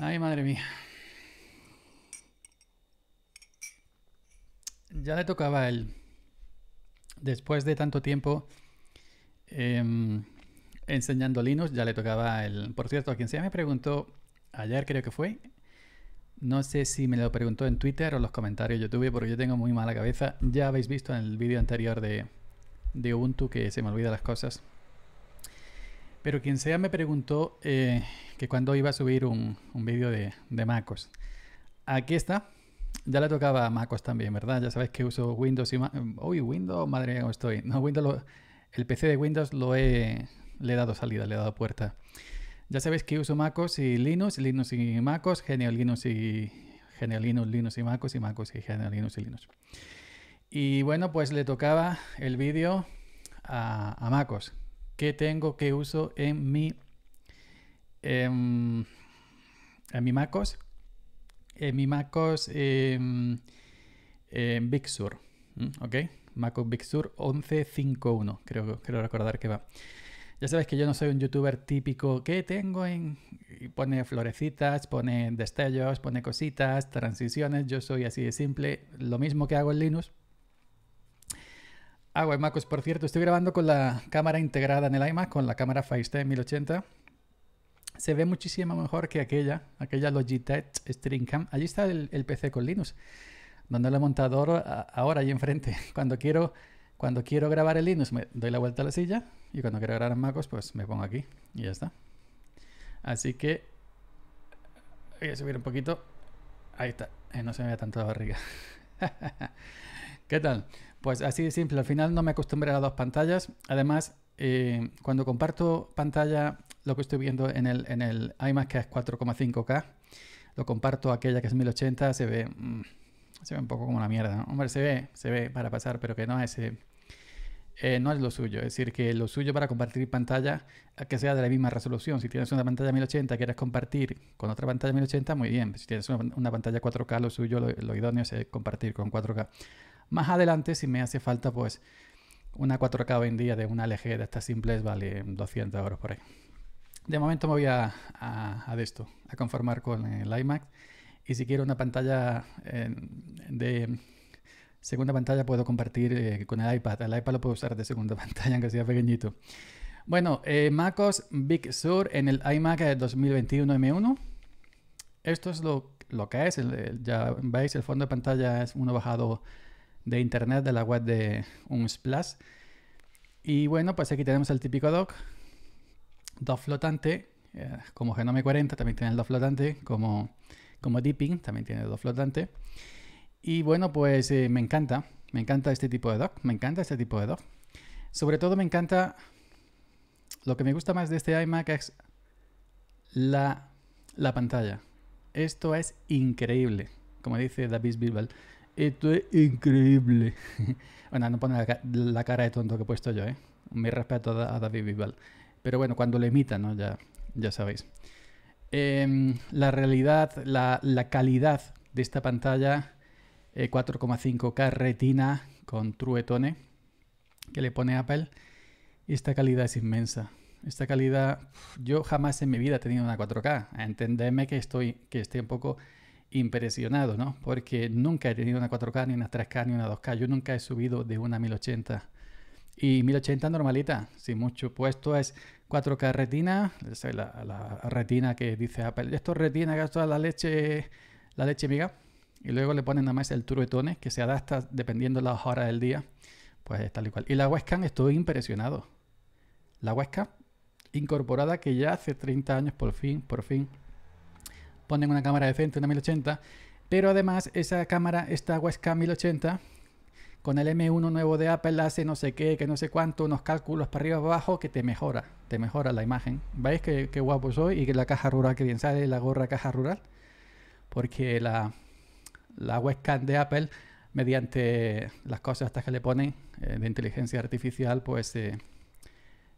Ay, madre mía. Ya le tocaba él, después de tanto tiempo em, enseñando Linux, ya le tocaba el... Por cierto, a quien sea me preguntó ayer, creo que fue, no sé si me lo preguntó en Twitter o en los comentarios de YouTube, porque yo tengo muy mala cabeza. Ya habéis visto en el vídeo anterior de, de Ubuntu que se me olvida las cosas. Pero quien sea me preguntó eh, que cuando iba a subir un, vídeo de, MacOS. Aquí está. Ya le tocaba a MacOS también, ¿verdad? Ya sabéis que uso Windows y Mac. Eh, uy, Windows, madre mía, estoy. No, Windows el PC de Windows lo he... le he dado salida, le he dado puerta. Ya sabéis que uso MacOS y Linux, Linux y MacOS, genial Linux y Genio Linux, y MacOS y MacOS y genial Linux y Linux. Y bueno, pues le tocaba el vídeo a, a MacOS que tengo que uso en mi, en, em, en mi MacOS, en mi MacOS en, em, em, Big Sur, ¿ok? MacOS Big Sur 1151, creo, recordar que va. Ya sabes que yo no soy un youtuber típico que tengo en... pone florecitas, pone destellos, pone cositas, transiciones, yo soy así de simple, lo mismo que hago en Linux, Ah, Macos, por cierto, estoy grabando con la cámara integrada en el iMac, con la cámara FaceTime 1080. Se ve muchísimo mejor que aquella, aquella Logitech Streamcam. Allí está el, PC con Linux, donde lo he montado ahora ahí enfrente. Cuando quiero, cuando quiero grabar el Linux, me doy la vuelta a la silla y cuando quiero grabar en Macos, pues me pongo aquí y ya está. Así que voy a subir un poquito. Ahí está, eh, no se me vea tanto la barriga. ¿Qué tal? Pues así de simple, al final no me acostumbré a las dos pantallas. Además, eh, cuando comparto pantalla, lo que estoy viendo en el, en el iMac, que es 4,5K, lo comparto a aquella que es 1080, se ve, mm, se ve un poco como una mierda. Hombre, se ve, se ve para pasar, pero que no es, eh, eh, no es lo suyo. Es decir, que lo suyo para compartir pantalla, que sea de la misma resolución. Si tienes una pantalla 1080 y quieres compartir con otra pantalla 1080, muy bien. Si tienes una, pantalla 4K, lo suyo, lo idóneo es compartir con 4K. Más adelante, si me hace falta, pues una 4K hoy en día de una LG de estas simples vale 200 euros por ahí. De momento me voy a, a, esto, a conformar con el iMac. Y si quiero una pantalla eh, de segunda pantalla, puedo compartir eh, con el iPad. El iPad lo puedo usar de segunda pantalla, aunque sea pequeñito. Bueno, eh, MacOS Big Sur en el iMac 2021 M1. Esto es lo, lo que es. ya veis, el fondo de pantalla es uno bajado de internet de la web de Unsplash. Y bueno, pues aquí tenemos el típico Dock Dock flotante, eh, como Genome 40 también tiene el Dock flotante, como, como Deepin también tiene el Dock flotante. Y bueno, pues eh, me encanta, me encanta este tipo de Dock me encanta este tipo de Dock Sobre todo me encanta, lo que me gusta más de este iMac es la, la pantalla. Esto es increíble, como dice David Bilbal. Esto es increíble. bueno, no pone la, cara de tonto que he puesto yo, ¿eh? Mi respeto a, David Vival. Pero bueno, cuando le imitan, ¿no? Ya, ya sabéis. Em, la realidad, la, calidad de esta pantalla, 4,5K eh, retina con truetone que le pone Apple. esta calidad es inmensa. Esta calidad, yo jamás en mi vida he tenido una 4K. Entendeme que estoy, que esté un poco impresionado, ¿no? Porque nunca he tenido una 4K, ni una 3K, ni una 2K. Yo nunca he subido de una 1080. Y 1080 normalita, sin mucho. Pues esto es 4K retina, la, retina que dice Apple. Esto es retina, toda la leche, la leche miga. Y luego le ponen nada más el truetones que se adapta dependiendo de las horas del día. Pues tal y cual. Y la webcam, estoy impresionado. La huesca incorporada que ya hace 30 años por fin, por fin ponen una cámara decente, una 1080, pero además esa cámara, esta Westcam 1080, con el M1 nuevo de Apple hace no sé qué, que no sé cuánto, unos cálculos para arriba y abajo que te mejora, te mejora la imagen. ¿Veis qué, guapo soy? Y que la caja rural, que bien sale la gorra caja rural, porque la, la webcam de Apple, mediante las cosas estas que le ponen eh, de inteligencia artificial, pues eh,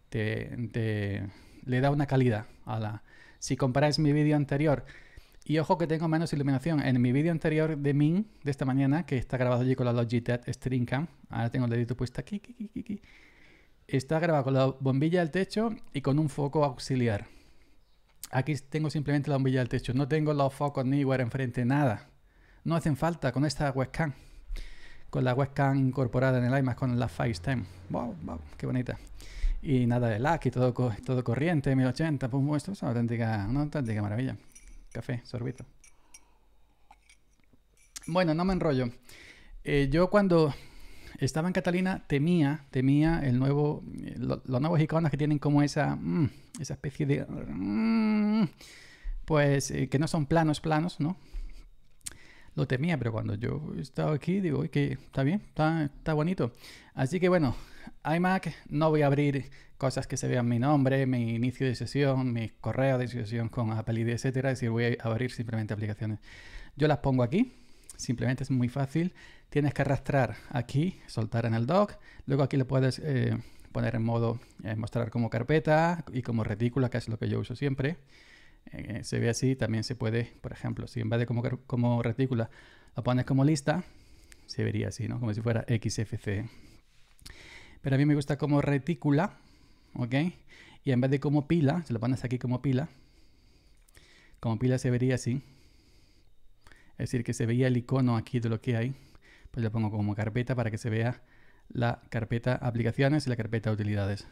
te, te, le da una calidad a la... Si comparáis mi vídeo anterior y ojo que tengo menos iluminación. En mi vídeo anterior de Min, de esta mañana, que está grabado allí con la Logitech String Cam, ahora tengo el dedito puesto aquí, aquí, aquí, está grabado con la bombilla del techo y con un foco auxiliar. Aquí tengo simplemente la bombilla del techo, no tengo los focos ni enfrente, nada. No hacen falta con esta webcam, con la webcam incorporada en el iMac, con la FaceTime. ¡Wow! wow ¡Qué bonita! Y nada de lag y todo, todo corriente, 1080, pues esto es auténtica, una auténtica maravilla. Café, sorbito. Bueno, no me enrollo. Eh, yo cuando estaba en Catalina temía, temía el nuevo, eh, los nuevos iconos que tienen como esa, mm, esa especie de, mm, pues eh, que no son planos, planos, ¿no? lo temía, pero cuando yo estaba aquí, digo, que está bien, está, bonito. Así que bueno, iMac, no voy a abrir cosas que se vean mi nombre, mi inicio de sesión, mi correo de sesión con Apple ID, etcétera. Es decir, voy a abrir simplemente aplicaciones. Yo las pongo aquí, simplemente es muy fácil. Tienes que arrastrar aquí, soltar en el dock, luego aquí le puedes eh, poner en modo eh, mostrar como carpeta y como retícula, que es lo que yo uso siempre. Eh, eh, se ve así, también se puede, por ejemplo, si en vez de como, como retícula lo pones como lista, se vería así, ¿no? Como si fuera xfc Pero a mí me gusta como retícula, ¿ok? Y en vez de como pila, se lo pones aquí como pila, como pila se vería así. Es decir, que se veía el icono aquí de lo que hay. Pues lo pongo como carpeta para que se vea la carpeta aplicaciones y la carpeta utilidades.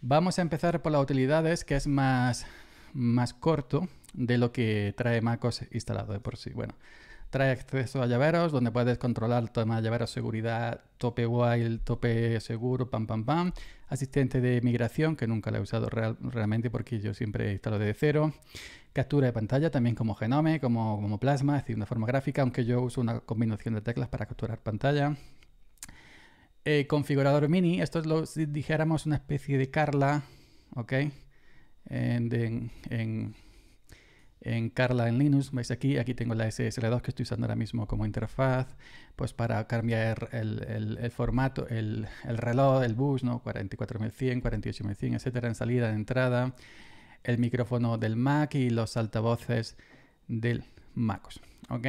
Vamos a empezar por las utilidades, que es más más corto de lo que trae MacOS instalado de por sí. Bueno, trae acceso a llaveros donde puedes controlar toma de llaveros, seguridad, tope wild, tope seguro, pam, pam, pam. Asistente de migración, que nunca lo he usado realmente porque yo siempre instalo desde cero. Captura de pantalla también como genome, como, como plasma, es decir, una forma gráfica, aunque yo uso una combinación de teclas para capturar pantalla. Eh, configurador mini, esto es lo, si dijéramos, una especie de Carla, ¿ok? en, Carla en Linux, veis aquí, aquí tengo la SSL2 que estoy usando ahora mismo como interfaz, pues para cambiar el, formato, el, reloj, el bus, ¿no? 44100, 48100, etcétera, en salida, en entrada, el micrófono del Mac y los altavoces del MacOS, ¿ok?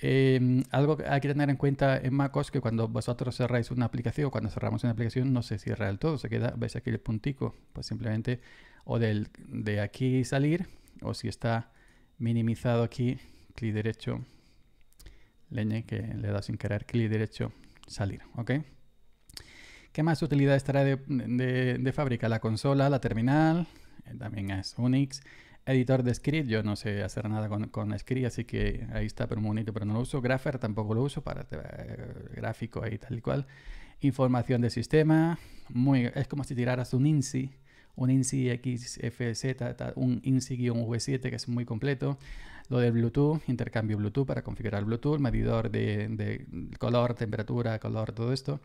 Em, algo que hay que tener en cuenta en MacOS que cuando vosotros cerráis una aplicación o cuando cerramos una aplicación no se cierra del todo, se queda, veis aquí el puntico, pues simplemente o del, de aquí salir o si está minimizado aquí, clic derecho, leñe que le da sin querer, clic derecho, salir, ¿ok? ¿Qué más utilidad estará de, fábrica? La consola, la terminal, eh, también es Unix, editor de script, yo no sé hacer nada con, script, así que ahí está, pero muy bonito, pero no lo uso. Grapher tampoco lo uso para eh, gráfico ahí tal y cual. Información de sistema, muy, es como si tiraras un INSI, un INSI XFZ, un INSI-V7 que es muy completo. Lo del Bluetooth, intercambio Bluetooth para configurar Bluetooth, medidor de, de color, temperatura, color, todo esto.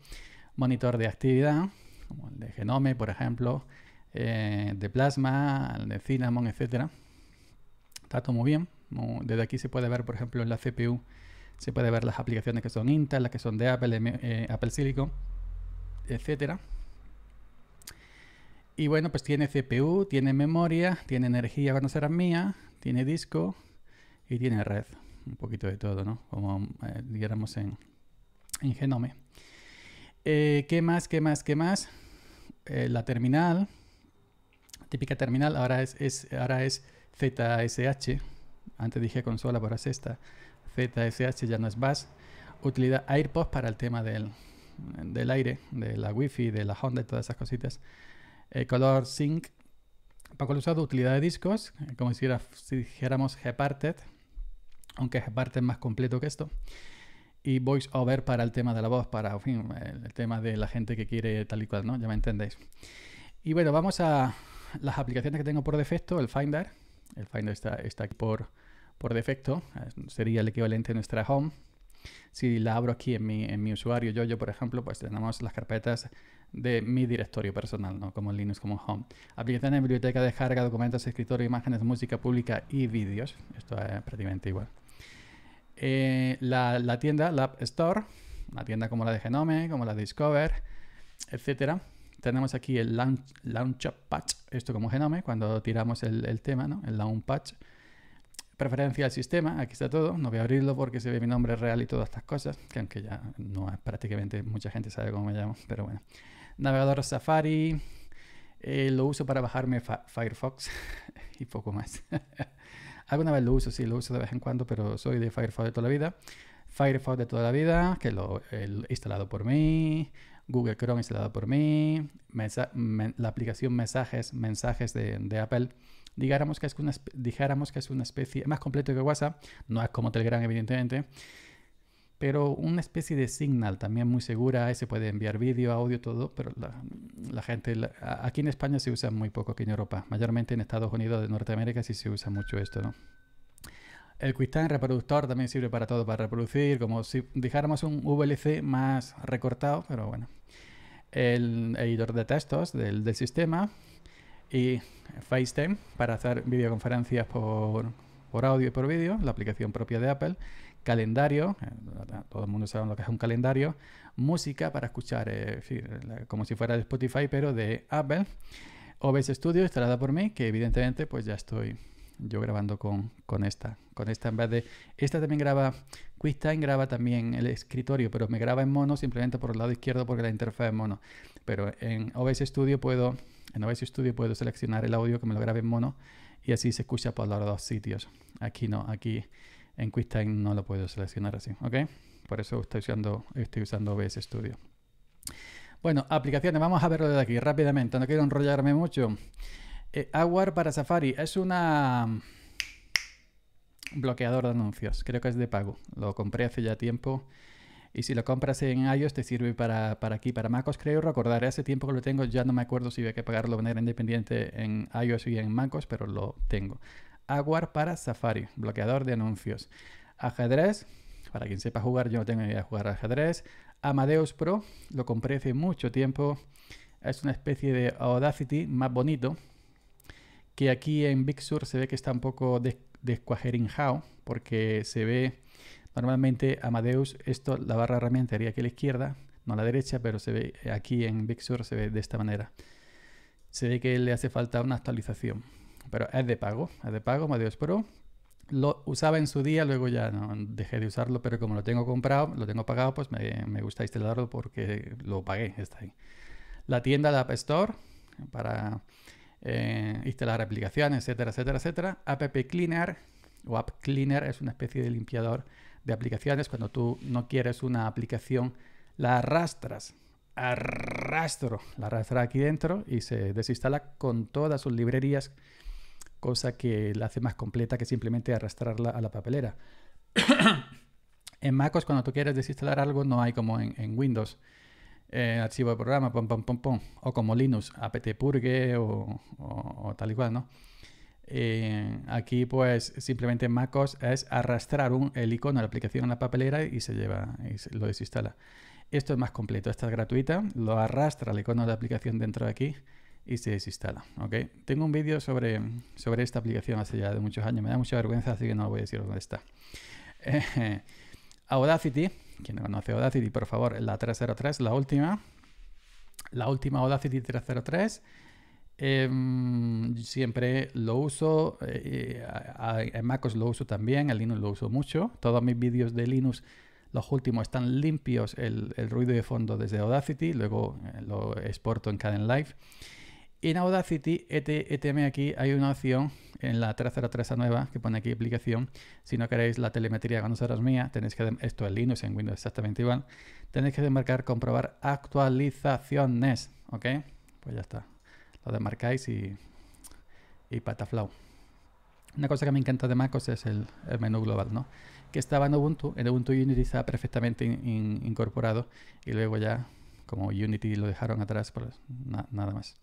Monitor de actividad, como el de Genome, por ejemplo eh, de plasma, de cinnamon, etcétera. Está todo muy bien. Desde aquí se puede ver, por ejemplo, en la CPU, se puede ver las aplicaciones que son Intel, las que son de Apple, eh, Apple Silicon, etcétera. Y bueno, pues tiene CPU, tiene memoria, tiene energía no será mía, tiene disco y tiene red. Un poquito de todo, ¿no? Como eh, diéramos en, en Genome. ¿Qué más? ¿Qué más? ¿Qué más? la terminal, típica terminal, ahora es, ahora es ZSH. Antes dije consola, ahora es esta. ZSH ya no es bus. Utilidad AirPods para el tema del, aire, de la wifi, de la Honda y todas esas cositas. Eh, color Sync. Para usado, utilidad de discos, eh, como si, si dijéramos Gparted, aunque Gparted es más completo que esto y voiceover para el tema de la voz, para el tema de la gente que quiere tal y cual, ¿no? Ya me entendéis. Y bueno, vamos a, las aplicaciones que tengo por defecto, el Finder, el Finder está, está aquí por, por defecto, eh, sería el equivalente a nuestra home. Si la abro aquí en mi, usuario yo, yo, por ejemplo, pues tenemos las carpetas de mi directorio personal, ¿no? como Linux, como Home. Aplicaciones, biblioteca, de carga documentos, escritorio, imágenes, música pública y vídeos. Esto es prácticamente igual. Eh, la, la, tienda, la App Store, una tienda como la de Genome, como la de Discover, etcétera tenemos aquí el launch, patch, esto como genome, cuando tiramos el, tema, ¿no? el launch patch. Preferencia al sistema, aquí está todo, no voy a abrirlo porque se ve mi nombre real y todas estas cosas, que aunque ya no es prácticamente mucha gente sabe cómo me llamo, pero bueno. Navegador Safari, eh, lo uso para bajarme Firefox y poco más. Alguna vez lo uso, sí, lo uso de vez en cuando, pero soy de Firefox de toda la vida. Firefox de toda la vida, que lo he instalado por mí, Google Chrome instalado por mí, la aplicación Mensajes, mensajes de, Apple. Digáramos que, es una, especie, que es una especie más completo que WhatsApp, no es como Telegram evidentemente, pero una especie de Signal también muy segura, ahí se puede enviar vídeo, audio, todo, pero la, gente, aquí en España se usa muy poco que en Europa, mayormente en Estados Unidos de Norteamérica sí se usa mucho esto, ¿no? el QuickTime reproductor también sirve para todo, para reproducir, como si dejáramos un VLC más recortado, pero bueno. El editor de textos del, sistema y FaceTime para hacer videoconferencias por, audio y por vídeo, la aplicación propia de Apple, calendario, eh, todo el mundo sabe lo que es un calendario, música para escuchar, eh, como si fuera de Spotify, pero de Apple, OBS Studio instalada por mí, que evidentemente pues ya estoy yo grabando con, esta. Con esta en vez de. Esta también graba. QuickTime graba también el escritorio, pero me graba en mono simplemente por el lado izquierdo porque la interfaz es mono. Pero en OBS Studio puedo. En puedo seleccionar el audio que me lo grabe en mono y así se escucha por los dos sitios. Aquí no, aquí en QuickTime no lo puedo seleccionar así, ¿ok? Por eso estoy usando, estoy usando OBS Studio. Bueno, aplicaciones, vamos a verlo desde aquí rápidamente, no quiero enrollarme mucho. Eh, Aguar para Safari es un mm, bloqueador de anuncios. Creo que es de pago. Lo compré hace ya tiempo. Y si lo compras en iOS te sirve para, aquí, para MacOS, creo recordaré Hace tiempo que lo tengo, ya no me acuerdo si había que pagarlo de manera independiente en iOS y en MacOS, pero lo tengo. Aguar para Safari, bloqueador de anuncios. Ajedrez, para quien sepa jugar, yo no tengo idea de jugar ajedrez. Amadeus Pro, lo compré hace mucho tiempo. Es una especie de Audacity más bonito, que aquí en Big Sur se ve que está un poco descuajerinjado, porque se ve normalmente Amadeus, esto, la barra herramienta sería aquí a la izquierda, no a la derecha, pero se ve aquí en Big Sur se ve de esta manera. Se ve que le hace falta una actualización, pero es de pago, es de pago, Amadeus Pro. Lo usaba en su día, luego ya no, dejé de usarlo, pero como lo tengo comprado, lo tengo pagado, pues me, gusta instalarlo porque lo pagué, está ahí. La tienda, de App Store, para eh, instalar aplicaciones, etcétera, etcétera, etcétera. App Cleaner o App Cleaner es una especie de limpiador de aplicaciones. Cuando tú no quieres una aplicación, la arrastras, arrastro, la arrastra aquí dentro y se desinstala con todas sus librerías, cosa que la hace más completa que simplemente arrastrarla a la papelera. en MacOS, cuando tú quieres desinstalar algo, no hay como en Windows. Eh, archivo de programa, pom, pom, pom, pom, o como Linux, apt-purge o, tal y cual, ¿no? Eh, aquí, pues, simplemente MacOS es arrastrar un, el icono de la aplicación a la papelera y se lleva, y lo desinstala. Esto es más completo, esta es gratuita, lo arrastra el icono de la aplicación dentro de aquí y se desinstala. ok Tengo un vídeo sobre, sobre esta aplicación hace ya de muchos años, me da mucha vergüenza, así que no voy a decir dónde está. Eh, Audacity quien no conoce Audacity, por favor, la 303, la última. La última Audacity 303. Em, siempre lo uso, eh, eh, en MacOS lo uso también, en Linux lo uso mucho. Todos mis vídeos de Linux, los últimos, están limpios el, ruido de fondo desde Audacity, luego eh, lo exporto en Caden Live. Y en Audacity ETM e aquí hay una opción en la 303 nueva que pone aquí aplicación. Si no queréis la telemetría con nosotros mía, tenéis que, esto en Linux, en Windows exactamente igual, tenéis que desmarcar comprobar actualizaciones, ¿ok? Pues ya está, lo desmarcáis y, y pataflow. Una cosa que me encanta de MacOS pues, es el, menú global, ¿no? Que estaba en Ubuntu, en Ubuntu Unity está perfectamente incorporado y luego ya, como Unity lo dejaron atrás, pues nada más.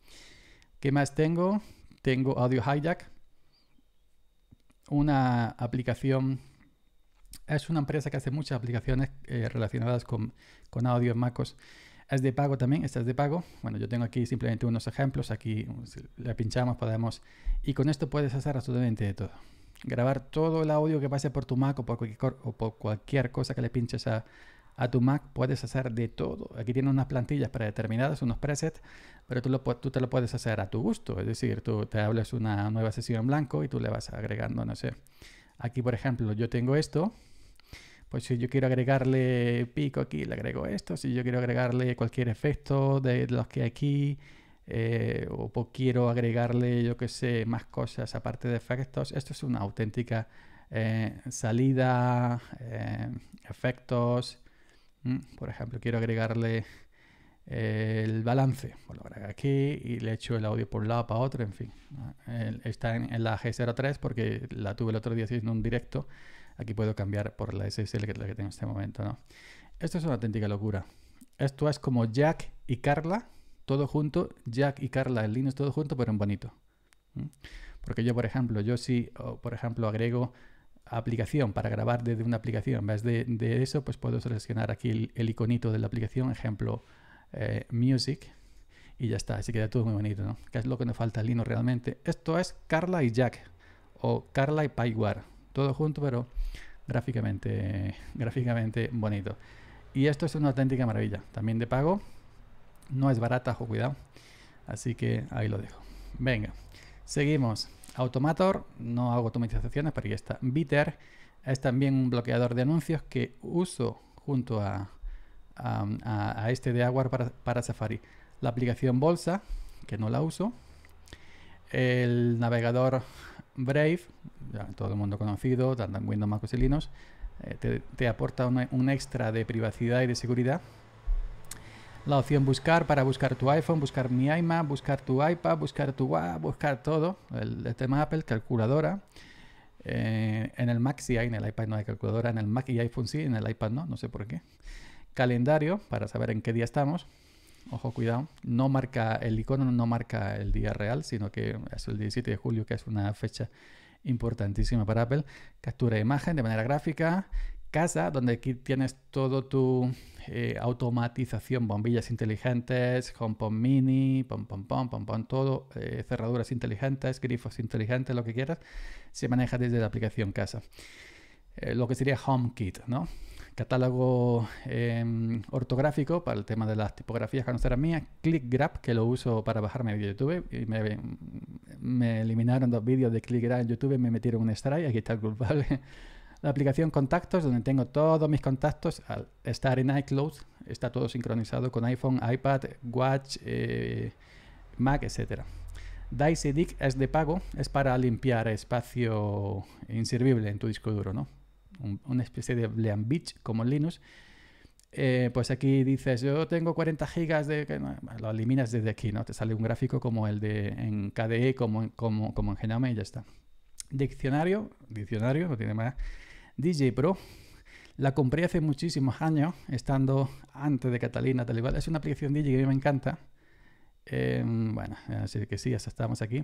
¿Qué más tengo? Tengo Audio Hijack, una aplicación, es una empresa que hace muchas aplicaciones eh, relacionadas con, con audio en MacOS. Es de pago también, esta es de pago. Bueno, yo tengo aquí simplemente unos ejemplos, aquí le pinchamos, podemos... Y con esto puedes hacer absolutamente de todo. Grabar todo el audio que pase por tu Mac o por cualquier, o por cualquier cosa que le pinches a, a tu Mac puedes hacer de todo. Aquí tiene unas plantillas predeterminadas, unos presets, pero tú, lo, tú te lo puedes hacer a tu gusto. Es decir, tú te hablas una nueva sesión en blanco y tú le vas agregando, no sé. Aquí, por ejemplo, yo tengo esto. Pues si yo quiero agregarle pico aquí, le agrego esto. Si yo quiero agregarle cualquier efecto de los que hay aquí, eh, o quiero agregarle, yo que sé, más cosas aparte de efectos, esto es una auténtica eh, salida, eh, efectos, Mm. Por ejemplo, quiero agregarle eh, el balance. Pues lo agrego aquí y le echo el audio por un lado para otro, en fin. Está en, la G03 porque la tuve el otro día haciendo un directo. Aquí puedo cambiar por la SSL que que tengo en este momento, ¿no? Esto es una auténtica locura. Esto es como Jack y Carla, todo junto. Jack y Carla en Linux todo junto, pero en bonito. ¿Mm? Porque yo, por ejemplo, yo sí por ejemplo, agrego aplicación para grabar desde una aplicación. En vez de, eso, pues puedo seleccionar aquí el, iconito de la aplicación, ejemplo, eh, Music, y ya está. Así queda todo muy bonito, ¿no? Que es lo que nos falta al Linux realmente. Esto es Carla y Jack, o Carla y Paiwar. todo junto, pero gráficamente, gráficamente bonito. Y esto es una auténtica maravilla. También de pago, no es barata, ojo, cuidado. Así que ahí lo dejo. Venga, seguimos. Automator, no hago automatizaciones, pero ya está. Bitter es también un bloqueador de anuncios que uso junto a, este de Aguar para, Safari. La aplicación Bolsa, que no la uso. El navegador Brave, todo el mundo conocido, tanto en Windows, Macos y Linux, eh, te, aporta un extra de privacidad y de seguridad la opción buscar para buscar tu iPhone, buscar mi iMac, buscar tu iPad, buscar tu WAP, buscar todo. El, este tema Apple, calculadora. Eh, en el Mac sí hay, en el iPad no hay calculadora. En el Mac y iPhone sí, en el iPad no, no sé por qué. Calendario para saber en qué día estamos. Ojo, cuidado. No marca el icono, no marca el día real, sino que es el 17 de julio, que es una fecha importantísima para Apple. Captura de imagen de manera gráfica. Casa, donde aquí tienes todo tu eh, automatización, bombillas inteligentes, HomePod mini, pom pom pom, pom, pom todo, eh, cerraduras inteligentes, grifos inteligentes, lo que quieras, se maneja desde la aplicación casa. Eh, lo que sería HomeKit, ¿no? Catálogo em, ortográfico para el tema de las tipografías conocer a mía click grab que lo uso para bajarme vídeo de YouTube, y me, eliminaron dos vídeos de ClickGrab en YouTube, me metieron un strike, aquí está el culpable la aplicación Contactos, donde tengo todos mis contactos al estar en iCloud. Está todo sincronizado con iPhone, iPad, Watch, eh, Mac, etc. y Dick es de pago, es para limpiar espacio inservible en tu disco duro, ¿no? una especie de Blean Beach como Linux. Eh, pues aquí dices, yo tengo 40 GB, de... lo eliminas desde aquí, ¿no? Te sale un gráfico como el de en KDE, como, como, como en Genome y ya está. Diccionario, diccionario, no tiene más. DJ Pro. La compré hace muchísimos años, estando antes de Catalina, tal y Es una aplicación DJ que a mí me encanta. Em, bueno, así que sí, ya estamos aquí.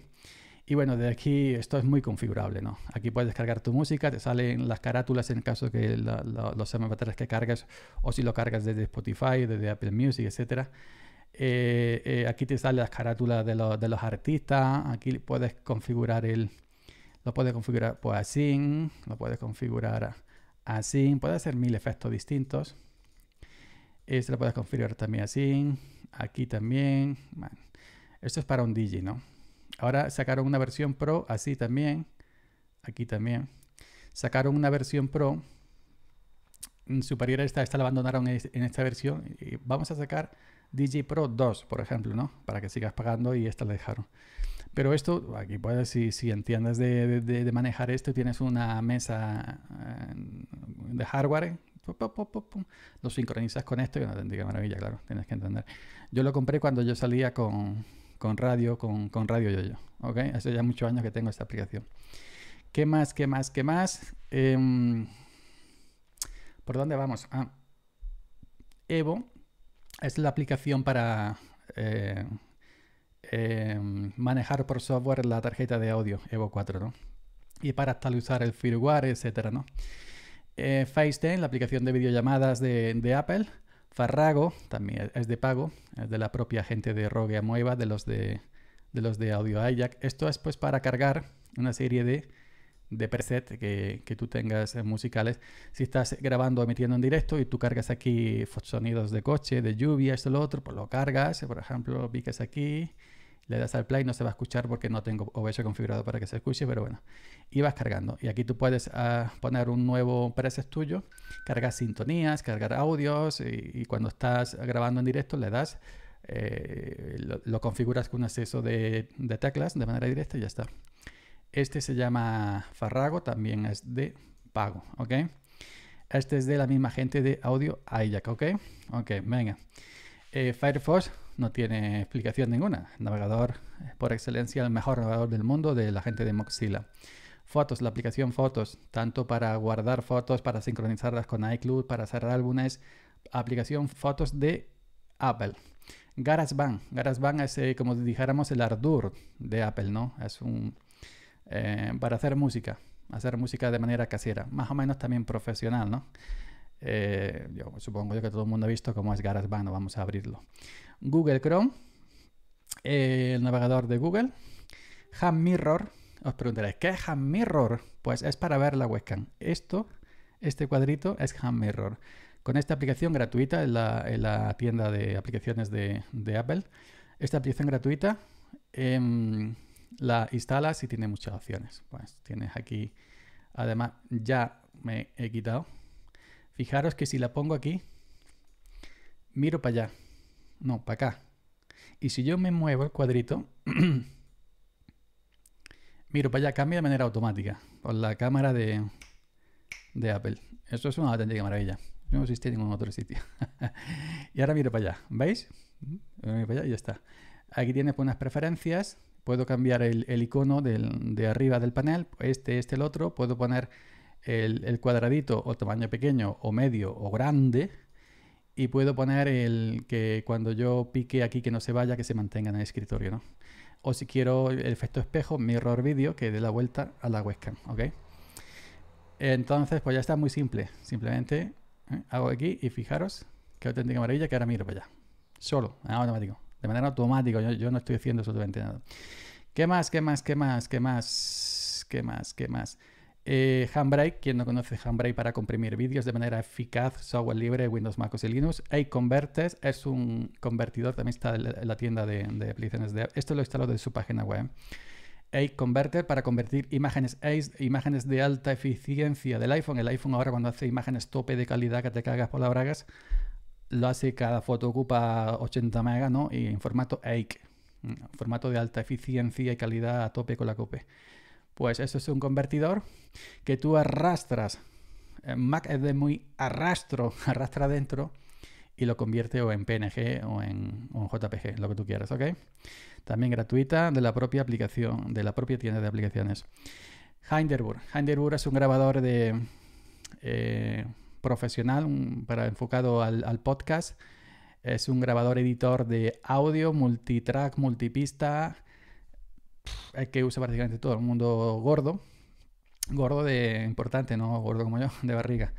Y bueno, de aquí esto es muy configurable, ¿no? Aquí puedes descargar tu música, te salen las carátulas en caso que los MP3 que cargas o si lo cargas desde Spotify, desde Apple Music, etc. Eh, eh, aquí te salen las carátulas de, los artistas, aquí puedes configurar el, lo puedes configurar así, lo puedes configurar así, puede hacer mil efectos distintos. esto lo puedes configurar también así, aquí también. Esto es para un DJ, ¿no? Ahora sacaron una versión Pro así también, aquí también. Sacaron una versión Pro mm, superior a esta, esta la abandonaron en este, esta versión. Vamos a sacar DJ Pro 2, por ejemplo, ¿no? Para que sigas pagando y esta la dejaron. Pero esto, aquí puedes, si, si entiendes de, manejar esto, tienes una mesa eh, de hardware, lo sincronizas con esto y una auténtica maravilla, claro, tienes que entender. Yo lo compré cuando yo salía con, radio, con, radio yo-yo, Hace ya muchos años que tengo esta aplicación. ¿Qué más, qué más, qué más? Em, ¿Por dónde vamos? Ah, Evo es la aplicación para... Eh, Em, manejar por software la tarjeta de audio Evo 4, Y para actualizar el firmware, etcétera, ¿no? Eh, la aplicación de videollamadas de, Apple. Farrago, también es de pago, es de la propia gente de Rogue Amoeba de los de, de los de Audio Hijack. Esto es pues para cargar una serie de de que, tú tengas eh, musicales. Si estás grabando, o emitiendo en directo y tú cargas aquí sonidos de coche, de lluvia, esto, lo otro, pues lo cargas. Por ejemplo, picas aquí le das al play, no se va a escuchar porque no tengo OBS configurado para que se escuche, pero bueno. Y vas cargando. Y aquí tú puedes ah, poner un nuevo preset tuyo, cargar sintonías, cargar audios y, cuando estás grabando en directo le das, eh, lo, configuras con un acceso de, teclas de manera directa y ya está. Este se llama Farrago, también es de pago, ¿ok? Este es de la misma gente de audio iJack, ¿ok? Ok, venga. Eh, Firefox no tiene explicación ninguna. navegador eh, por excelencia, el mejor navegador del mundo de la gente de Mozilla. Fotos, la aplicación Fotos, tanto para guardar fotos, para sincronizarlas con iCloud, para cerrar álbumes, aplicación Fotos de Apple. GarageBand. GarageBand es eh, como dijéramos el ardur de Apple, ¿no? Es un... Eh, para hacer música, hacer música de manera casera, más o menos también profesional, ¿no? yo supongo que todo el mundo ha visto cómo es GarageBand, vamos a abrirlo. Google Chrome, eh, el navegador de Google, Ham Mirror. Os preguntaréis, ¿qué es Ham Mirror? Pues es para ver la webcam. Esto, este cuadrito, es Ham Mirror. Con esta aplicación gratuita en la, tienda de aplicaciones de, Apple, esta aplicación gratuita em, la instalas y tiene muchas opciones. Pues tienes aquí, además, ya me he quitado. Fijaros que si la pongo aquí, miro para allá no, para acá. Y si yo me muevo el cuadrito, miro para allá, cambia de manera automática con la cámara de, Apple. eso es una auténtica maravilla. No existe en ningún otro sitio. y ahora miro para allá, ¿veis? y ya está. Aquí tienes pues unas preferencias. Puedo cambiar el, icono de arriba del panel, este, este, el otro. Puedo poner el cuadradito o tamaño pequeño o medio o grande y puedo poner el que cuando yo pique aquí que no se vaya, que se mantenga en el escritorio, ¿no? O si quiero el efecto espejo, mirror vídeo que dé la vuelta a la webcam, ¿ok? Entonces, pues ya está muy simple. Simplemente ¿eh? hago aquí y fijaros qué auténtica maravilla que ahora miro para allá. Solo, automático. De manera automática, yo, yo no estoy haciendo absolutamente nada. ¿Qué más? ¿Qué más? ¿Qué más? ¿Qué más? ¿Qué más? ¿Qué más? Eh, Handbrake, quien no conoce Handbrake para comprimir vídeos de manera eficaz, software libre, Windows, MacOS y Linux. Converters es un convertidor, también está en la tienda de, aplicaciones de Esto lo instaló de su página web. Converter para convertir imágenes imágenes de alta eficiencia del iPhone. El iPhone ahora cuando hace imágenes tope de calidad que te cagas por las bragas, lo hace cada foto ocupa 80 megas, ¿no? Y en formato AIC, formato de alta eficiencia y calidad a tope con la COPE. Pues eso es un convertidor que tú arrastras. Eh, Mac es de muy arrastro, arrastra dentro y lo convierte o en PNG o en, JPG, lo que tú quieras, ¿ok? También gratuita de la propia aplicación, de la propia tienda de aplicaciones. Hinderburg. Hinderburg es un grabador de eh, profesional para, enfocado al, podcast. Es un grabador editor de audio, multitrack, multipista, hay que usa prácticamente todo el mundo gordo. Gordo de importante, no gordo como yo, de barriga.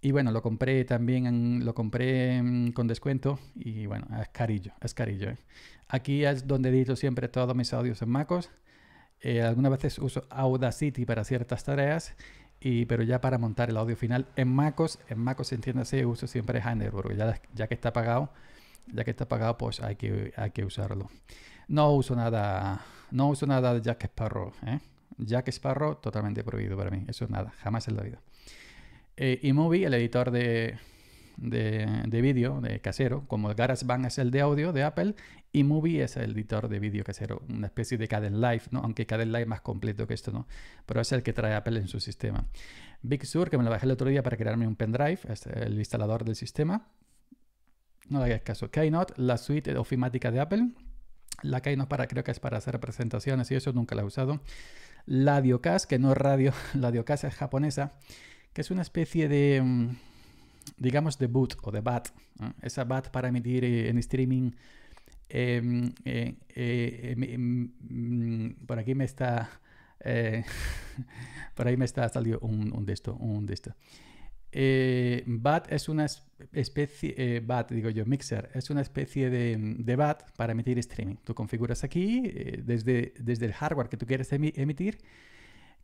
Y bueno, lo compré también, lo compré mm, con descuento y bueno, es carillo, es ¿eh? carillo. Aquí es donde edito siempre todos mis audios en MacOS. Eh, algunas veces uso Audacity para ciertas tareas, y, pero ya para montar el audio final en MacOS, en MacOS entiéndase, uso siempre Hindenburg, ya, ya que está pagado, ya que está pagado pues hay que, hay que usarlo. No uso nada, no uso nada de Jack Sparrow. ¿eh? Jack Sparrow, totalmente prohibido para mí. Eso es nada, jamás en la vida. Eh, y el editor de, de, de vídeo de casero, como GarageBand es el de audio de Apple y es el editor de vídeo casero, una especie de Caden Live, ¿no? aunque Caden Live más completo que esto, ¿no? pero es el que trae Apple en su sistema. Big Sur, que me lo bajé el otro día para crearme un pendrive, es el instalador del sistema. No le hagas caso. Keynote, la suite ofimática de Apple. La hay no para, creo que es para hacer presentaciones y eso nunca la he usado. La diocas que no es radio, la diocas es japonesa, que es una especie de, mm, digamos, de boot o de bat. Esa bat para emitir eh, en streaming. Em, eh, eh, em, em, mm, por aquí me está... por ahí me está salido un, un un de eh, BAT es una especie, eh, BAT digo yo, Mixer, es una especie de, BAT para emitir streaming. Tú configuras aquí, eh, desde, desde el hardware que tú quieres emitir,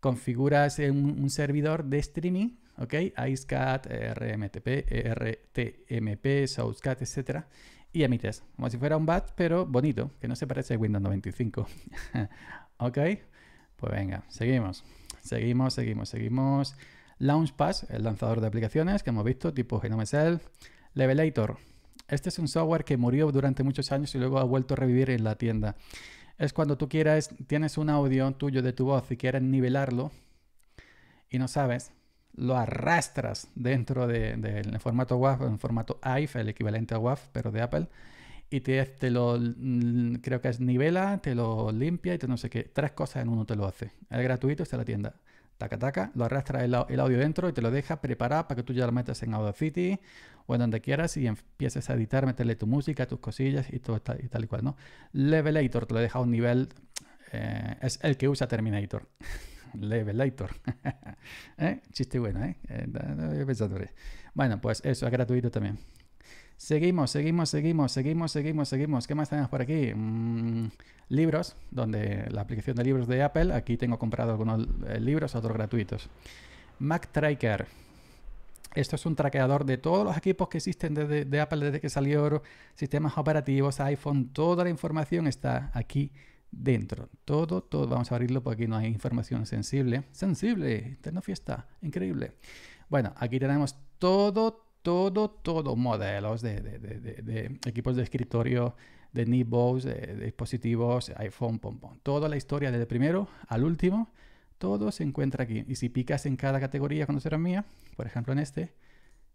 configuras un, servidor de streaming, ¿ok? IceCat, RMTP, e RTMP, Southcat etc. Y emites, como si fuera un BAT, pero bonito, que no se parece a Windows 95. ¿Ok? Pues venga, seguimos, seguimos, seguimos, seguimos. Launchpass, el lanzador de aplicaciones que hemos visto, tipo Genome Self. Levelator. Este es un software que murió durante muchos años y luego ha vuelto a revivir en la tienda. Es cuando tú quieres, tienes un audio tuyo de tu voz y quieres nivelarlo y no sabes, lo arrastras dentro del formato WAV, en formato AIFF, el equivalente a WAV, pero de Apple, y te, te, lo, mm, creo que es nivela, te lo limpia y te no sé qué. Tres cosas en uno te lo hace. Es gratuito, está en la tienda taca, taca, lo arrastra el, audio dentro y te lo deja preparado para que tú ya lo metas en Audacity o en donde quieras y empieces a editar, meterle tu música, tus cosillas y todo tal y, tal y cual, ¿no? Levelator te lo deja a un nivel, eh, es el que usa Terminator. Levelator. ¿Eh? Chiste bueno, ¿eh? eh bueno, pues eso es gratuito también. Seguimos, seguimos, seguimos, seguimos, seguimos, seguimos. ¿Qué más tenemos por aquí? Mm, libros, donde la aplicación de libros de Apple, aquí tengo comprado algunos eh, libros, otros gratuitos. Mac Tracker. Esto es un traqueador de todos los equipos que existen desde de Apple desde que salió, sistemas operativos, iPhone, toda la información está aquí dentro. Todo, todo. Vamos a abrirlo porque aquí no hay información sensible. Sensible, interno fiesta, increíble. Bueno, aquí tenemos todo, todo, todo modelos de, equipos de escritorio, de Nibos, de dispositivos, iPhone, pom. Toda la historia desde primero al último, todo se encuentra aquí. Y si picas en cada categoría cuando será mía, por ejemplo en este,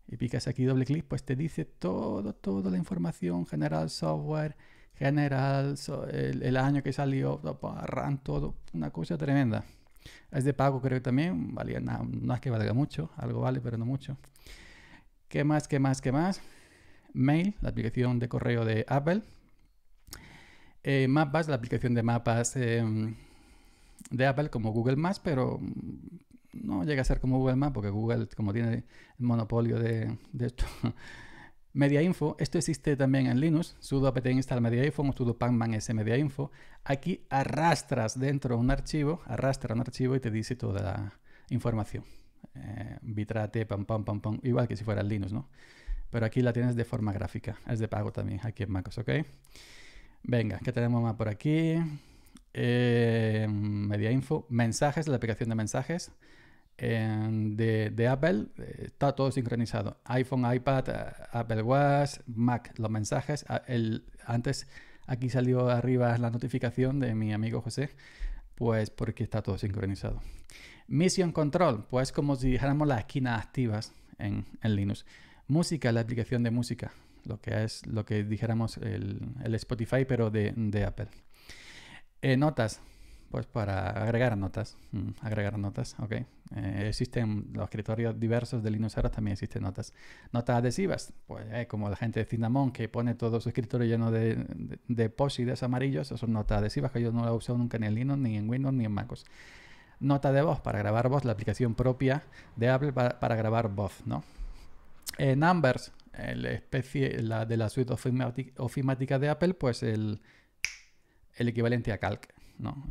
y picas aquí doble clic, pues te dice todo, toda la información general, software, general, el, año que salió, RAM, todo, una cosa tremenda. Es de pago creo que también, valía no es que valga mucho, algo vale, pero no mucho. ¿Qué más? ¿Qué más? ¿Qué más? Mail, la aplicación de correo de Apple. Eh, mapas, la aplicación de mapas em, de Apple como Google Maps, pero mm, no llega a ser como Google Maps porque Google como tiene el monopolio de, esto. Media Info, esto existe también en Linux, sudo apt install media info, sudo pacman s media info. Aquí arrastras dentro un archivo, arrastra un archivo y te dice toda la información eh, bitrate, pam, pam, pam, pam, igual que si fuera Linux, ¿no? Pero aquí la tienes de forma gráfica, es de pago también aquí en MacOS, ¿ok? Venga, ¿qué tenemos más por aquí? Eh, media info, mensajes, la aplicación de mensajes eh, de, Apple, eh, está todo sincronizado. iPhone, iPad, Apple Watch, Mac, los mensajes. Ah, antes aquí salió arriba la notificación de mi amigo José, pues porque está todo sincronizado. Mission Control, pues como si dijéramos las esquinas activas en, Linux. Música, la aplicación de música, lo que es lo que dijéramos el, Spotify, pero de, Apple. Eh, notas, pues para agregar notas, mm, agregar notas, ok. Eh, existen los escritorios diversos de Linux ahora, también existen notas. Notas adhesivas, pues eh, como la gente de Cinnamon que pone todo su escritorio lleno de, de, de post amarillos, son notas adhesivas que yo no la he usado nunca en Linux, ni en Windows, ni en MacOS nota de voz para grabar voz, la aplicación propia de Apple para, grabar voz, ¿no? Numbers, la especie de la suite ofimática de Apple, pues el, equivalente a Calc. ¿no?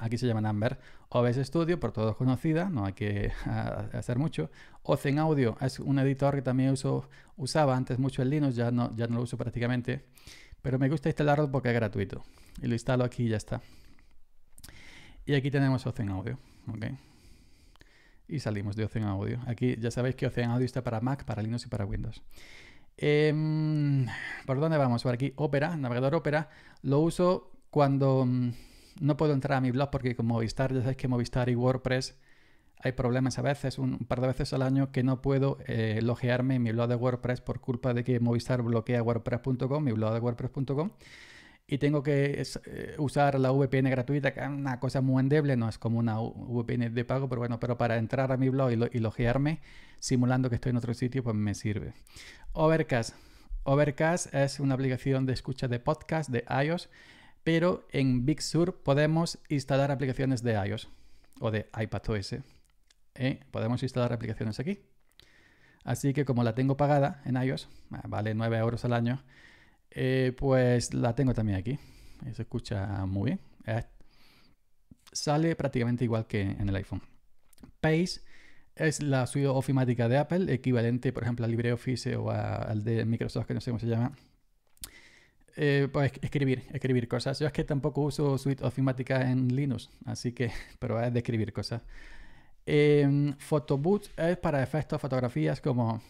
aquí se llama Number. OBS Studio, por todos conocida, no hay que hacer mucho. Ozen Audio es un editor que también uso, usaba antes mucho en Linux, ya no, ya no lo uso prácticamente, pero me gusta instalarlo porque es gratuito. Y lo instalo aquí y ya está. Y aquí tenemos Ocean Audio. Y salimos de Ocean Audio. Aquí ya sabéis que Ocean Audio está para Mac, para Linux y para Windows. Em, ¿Por dónde vamos? Por aquí, Opera, navegador Opera. Lo uso cuando mm, no puedo entrar a mi blog porque con Movistar, ya sabéis que Movistar y WordPress hay problemas a veces, un, par de veces al año que no puedo eh, logearme en mi blog de WordPress por culpa de que Movistar bloquea wordpress.com, mi blog de wordpress.com y tengo que eh, usar la VPN gratuita, que es una cosa muy endeble, no es como una VPN de pago, pero bueno, pero para entrar a mi blog y, logearme simulando que estoy en otro sitio, pues me sirve. Overcast. Overcast es una aplicación de escucha de podcast de iOS, pero en Big Sur podemos instalar aplicaciones de iOS o de iPadOS. ¿Eh? Podemos instalar aplicaciones aquí. Así que como la tengo pagada en iOS, ah, vale 9 euros al año, eh, pues la tengo también aquí. Eh, se escucha muy bien. Eh, sale prácticamente igual que en el iPhone. Pace es la suite ofimática de Apple, equivalente, por ejemplo, a LibreOffice o al de Microsoft, que no sé cómo se llama. pues escribir, escribir cosas. Yo es que tampoco uso suite ofimática en Linux, así que, pero es de escribir cosas. Eh, em, Photoboot es para efectos, fotografías como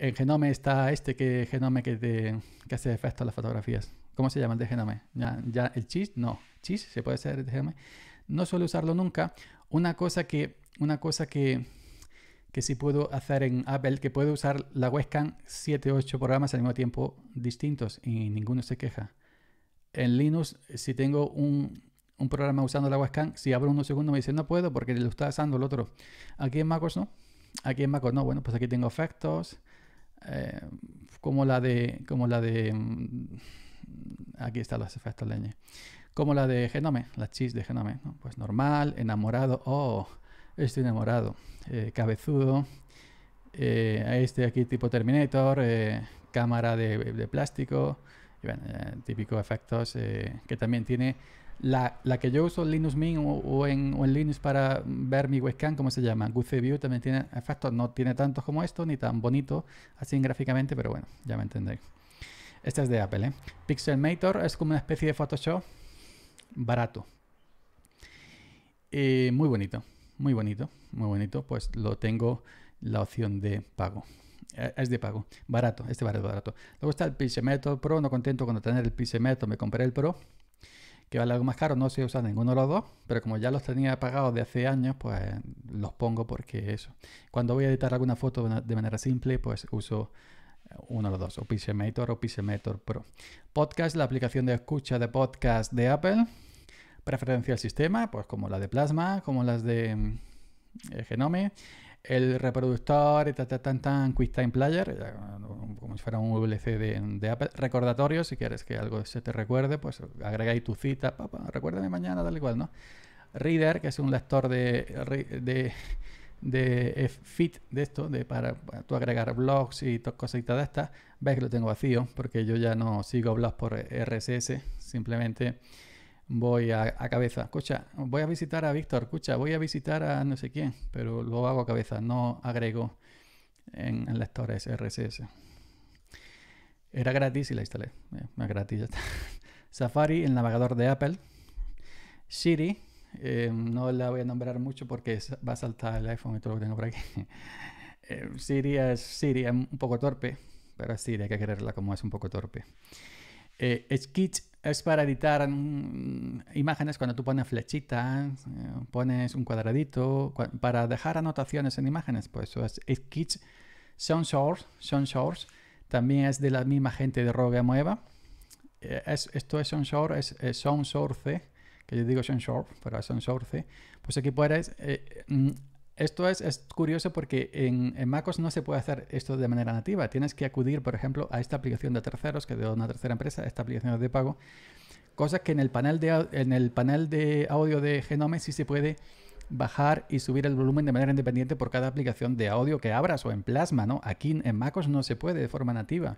en Genome está este que Genome que, hace efectos a las fotografías. ¿Cómo se llama el de Genome? Ya, el chis, no. Chis, se puede hacer de Genome. No suelo usarlo nunca. Una cosa que, una cosa que, que sí puedo hacer en Apple, que puedo usar la webcam 7 o 8 programas al mismo tiempo distintos y ninguno se queja. En Linux, si tengo un, un programa usando la webcam, si abro unos segundos me dice no puedo porque lo está usando el otro. Aquí en MacOS no. Aquí en MacOS no. Bueno, pues aquí tengo efectos eh, como la de. como la de. Mm, aquí están los efectos leña Como la de Genome, la chis de Genome. Pues normal, enamorado. Oh, estoy enamorado. Eh, cabezudo. Eh, este aquí tipo Terminator. cámara de, de plástico. Y típicos efectos que también tiene la, que yo uso en Linux Mint o, en, Linux para ver mi webcam, ¿cómo se llama? Goose View también tiene efectos, no tiene tantos como esto, ni tan bonito así gráficamente, pero bueno, ya me entendéis. Esta es de Apple, ¿eh? Pixelmator es como una especie de Photoshop barato. Eh, muy bonito, muy bonito, muy bonito. Pues lo tengo la opción de pago eh, es de pago, barato, este barato, barato. Luego está el Pixelmator Pro, no contento con tener el Pixelmator, me compré el Pro que vale algo más caro. No se usa ninguno de los dos, pero como ya los tenía pagados de hace años, pues los pongo porque eso. Cuando voy a editar alguna foto de manera simple, pues uso eh, uno de los dos, o Pixelmator o Pixelmator Pro. Podcast, la aplicación de escucha de podcast de Apple. Preferencia al sistema, pues como la de Plasma, como las de mm, eh, Genome el reproductor, y ta, tan, tan, QuickTime Player, como si fuera un VLC de, Apple, recordatorio, si quieres que algo se te recuerde, pues agrega ahí tu cita, papá, recuérdame mañana, tal igual, ¿no? Reader, que es un lector de, de, eh, fit de esto, de para, tú agregar blogs y cositas de estas, ves que lo tengo vacío, porque yo ya no sigo blogs por RSS, simplemente voy a, cabeza. Escucha, voy a visitar a Víctor, escucha, voy a visitar a no sé quién, pero lo hago a cabeza, no agrego en, lectores RSS. Era gratis y la instalé. es eh, gratis Safari, el navegador de Apple. Siri, eh, no la voy a nombrar mucho porque va a saltar el iPhone y todo lo que tengo por aquí. Eh, Siri, es, Siri es un poco torpe, pero sí Siri hay que quererla como es un poco torpe. Sketch es para editar imágenes cuando tú pones flechitas, eh, pones un cuadradito, para dejar anotaciones en imágenes. Pues eso es Kitsch Son Source, Son también es de la misma gente de Rogue Mueva. Eh, es, esto es Son Source, es, Son Source, que yo digo Son Source, pero es Son Source. Pues aquí puedes eh, mm, esto es, curioso porque en, MacOS no se puede hacer esto de manera nativa. Tienes que acudir, por ejemplo, a esta aplicación de terceros, que es de una tercera empresa, esta aplicación de pago. Cosa que en el panel de, en el panel de audio de Genome sí se puede bajar y subir el volumen de manera independiente por cada aplicación de audio que abras o en Plasma, ¿no? Aquí en MacOS no se puede de forma nativa.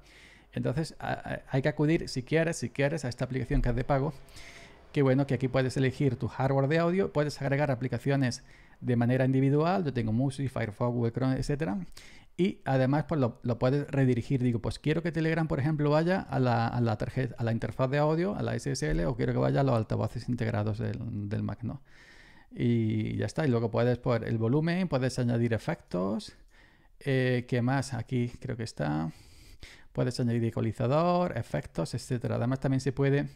Entonces hay que acudir, si quieres, si quieres, a esta aplicación que es de pago. Que bueno, que aquí puedes elegir tu hardware de audio, puedes agregar aplicaciones de manera individual. Yo tengo Musi, Firefox, Webcron, etcétera. Y además, pues lo, puedes redirigir. Digo, pues quiero que Telegram, por ejemplo, vaya a la, tarjeta, a la interfaz de audio, a la SSL, o quiero que vaya a los altavoces integrados del, del Mac, ¿no? Y ya está. Y luego puedes poner el volumen, puedes añadir efectos. Eh, ¿Qué más? Aquí creo que está. Puedes añadir ecualizador, efectos, etcétera. Además, también se puede,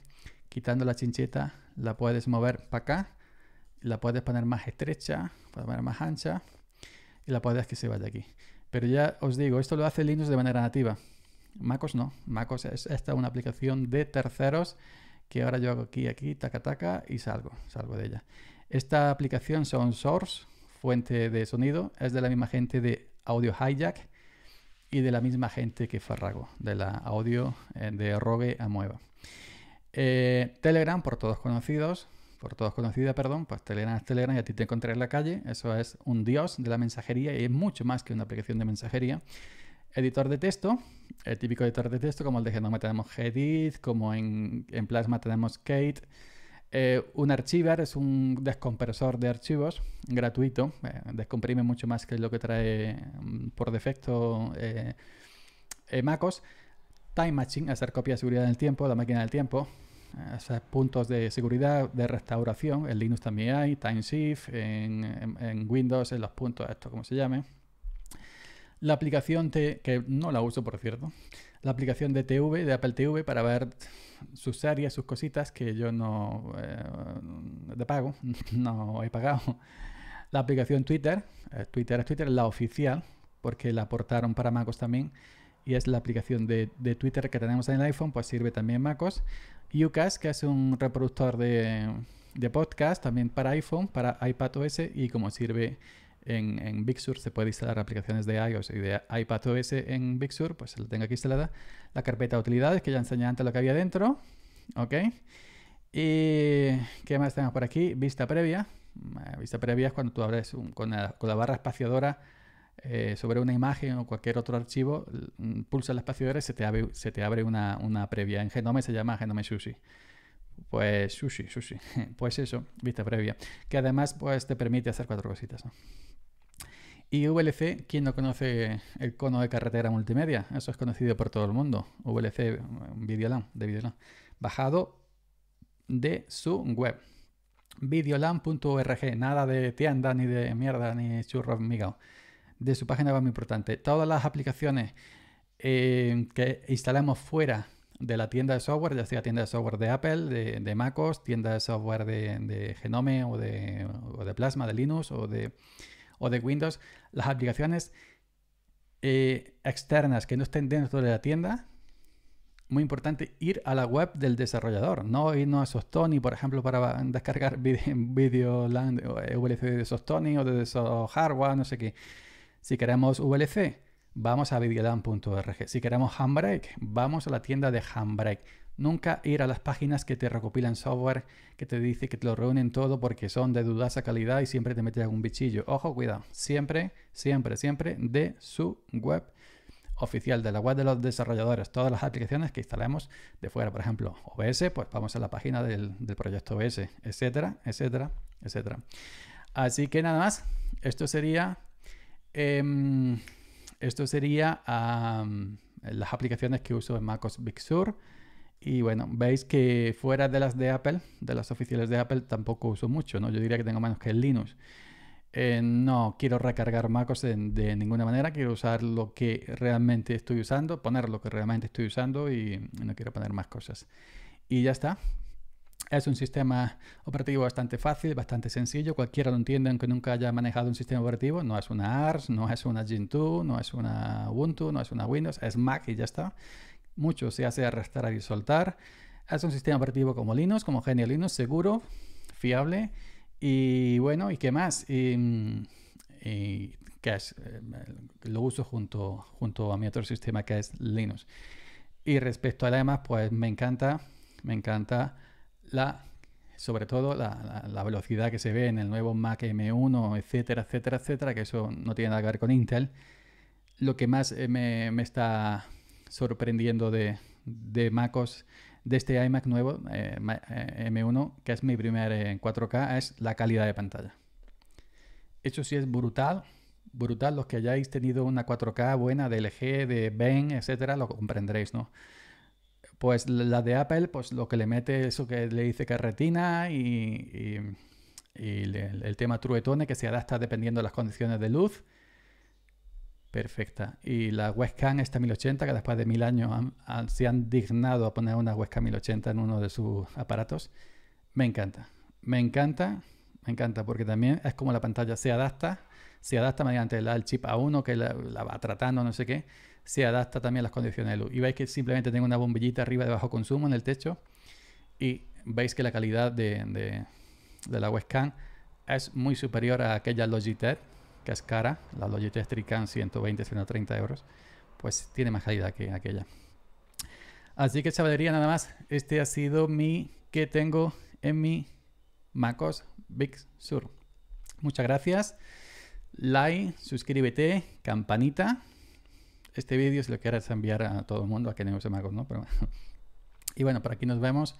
quitando la chincheta, la puedes mover para acá la puedes poner más estrecha, puedes poner más ancha y la puedes que se vaya aquí. Pero ya os digo, esto lo hace Linux de manera nativa. MacOS no. MacOS es esta una aplicación de terceros que ahora yo hago aquí, aquí, taca, taca y salgo, salgo de ella. Esta aplicación son Source, fuente de sonido, es de la misma gente de Audio Hijack y de la misma gente que Farrago, de la audio eh, de Rogue a Mueva. Eh, Telegram, por todos conocidos, por todos conocida, perdón, pues Telegram es Telegram y a ti te encontré en la calle. Eso es un dios de la mensajería y es mucho más que una aplicación de mensajería. Editor de texto, el típico editor de texto, como el de Genoma tenemos Gedit, como en, Plasma tenemos Kate. Eh, un archiver es un descompresor de archivos gratuito, eh, descomprime mucho más que lo que trae mm, por defecto eh, MacOS. Time Matching, hacer copia de seguridad del tiempo, la máquina del tiempo esos puntos de seguridad, de restauración. En Linux también hay, TimeShift, en, en, Windows, en los puntos, esto como se llame. La aplicación que no la uso, por cierto, la aplicación de TV, de Apple TV, para ver sus áreas sus cositas que yo no eh, de pago, no he pagado. La aplicación Twitter, eh, Twitter es Twitter, la oficial, porque la aportaron para MacOS también y es la aplicación de, de, Twitter que tenemos en el iPhone, pues sirve también MacOS. Ucast, que es un reproductor de, podcast también para iPhone, para iPadOS y como sirve en, Big Sur se puede instalar aplicaciones de iOS y de iPadOS en Big Sur, pues lo tengo aquí instalada. La carpeta de utilidades, que ya enseñé antes lo que había dentro. ¿Ok? ¿Y qué más tenemos por aquí? Vista previa. Eh, vista previa es cuando tú abres con, la, barra espaciadora eh, sobre una imagen o cualquier otro archivo, pulsa el espacio y se te abre, se te abre una, previa. En Genome se llama Genome Sushi. Pues sushi, sushi. Pues eso, vista previa. Que además pues, te permite hacer cuatro cositas. Y VLC, ¿quién no conoce el cono de carretera multimedia? Eso es conocido por todo el mundo. VLC Videolan, de Videolan. Bajado de su web. Videolan.org. Nada de tienda, ni de mierda, ni churros migao de su página va muy importante. Todas las aplicaciones eh, que instalamos fuera de la tienda de software, ya sea tienda de software de Apple, de, MacOS, tienda de software de, Genome o de, de, Plasma, de Linux o de, de Windows, las aplicaciones eh, externas que no estén dentro de la tienda, muy importante ir a la web del desarrollador, no irnos a Sostoni, por ejemplo, para descargar video, video eh, VLC de Sostoni o de Hardware, no sé qué. Si queremos VLC, vamos a videolan.org. Si queremos Handbrake, vamos a la tienda de Handbrake. Nunca ir a las páginas que te recopilan software, que te dice que te lo reúnen todo porque son de dudosa calidad y siempre te metes algún bichillo. Ojo, cuidado. Siempre, siempre, siempre de su web oficial, de la web de los desarrolladores. Todas las aplicaciones que instalemos de fuera, por ejemplo, OBS, pues vamos a la página del, del proyecto OBS, etcétera, etcétera, etcétera. Así que nada más, esto sería Em, esto sería las aplicaciones que uso en MacOS Big Sur. Y bueno, veis que fuera de las de Apple, de las oficiales de Apple, tampoco uso mucho, ¿no? Yo diría que tengo menos que el Linux. Eh, no quiero recargar MacOS de, ninguna manera, quiero usar lo que realmente estoy usando, poner lo que realmente estoy usando y no quiero poner más cosas. Y ya está, es un sistema operativo bastante fácil, bastante sencillo, cualquiera lo entiende aunque nunca haya manejado un sistema operativo. No es una ARS, no es una Gentoo, no es una Ubuntu, no es una Windows, es Mac y ya está. Mucho se hace arrastrar y soltar. Es un sistema operativo como Linux, como Genio Linux, seguro, fiable y bueno, ¿y qué más? Y, que es, eh, lo uso junto, junto a mi otro sistema que es Linux. Y respecto e a la demás, pues me encanta, me encanta la, sobre todo la, velocidad que se ve en el nuevo Mac M1, etcétera, etcétera, etcétera, que eso no tiene nada que ver con Intel. Lo que más eh, me, me está sorprendiendo de, de MacOS, de este iMac nuevo, eh, M1, que es mi primer eh, en 4K, es la calidad de pantalla. Eso sí es brutal, brutal. Los que hayáis tenido una 4K buena de LG, de Ben, etcétera, lo comprenderéis, ¿no? Pues la de Apple, pues lo que le mete eso que le dice carretina retina y, el tema truetone que se adapta dependiendo de las condiciones de luz. Perfecta. Y la webcam esta 1080, que después de mil años se han dignado a poner una webcam 1080 en uno de sus aparatos. Me encanta. Me encanta. Me encanta porque también es como la pantalla se adapta. Se adapta mediante el chip A1 que la va tratando, no sé qué se adapta también a las condiciones de luz. Y veis que simplemente tengo una bombillita arriba de bajo consumo en el techo y veis que la calidad de, de, la webcam es muy superior a aquella Logitech, que es cara, la Logitech Trican 120, 130 euros, pues tiene más calidad que aquella. Así que chavalería, nada más, este ha sido mi que tengo en mi MacOS Big Sur. Muchas gracias. Like, suscríbete, campanita este vídeo si lo quieres enviar a todo el mundo, a que no use ¿no? Pero, y bueno, por aquí nos vemos.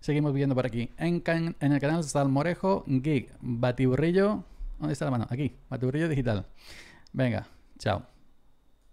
Seguimos viendo por aquí. En, en el canal Salmorejo, Geek, Batiburrillo. ¿Dónde está la mano? Aquí, Batiburrillo Digital. Venga, chao.